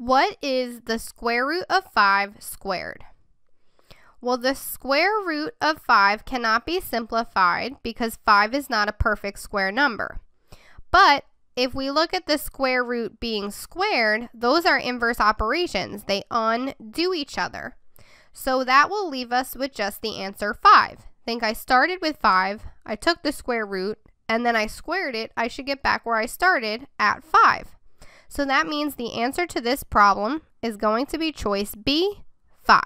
What is the square root of 5 squared? Well, the square root of 5 cannot be simplified because 5 is not a perfect square number. But if we look at the square root being squared, those are inverse operations. They undo each other. So that will leave us with just the answer 5. think I started with 5, I took the square root, and then I squared it. I should get back where I started at 5. So that means the answer to this problem is going to be choice B, 5.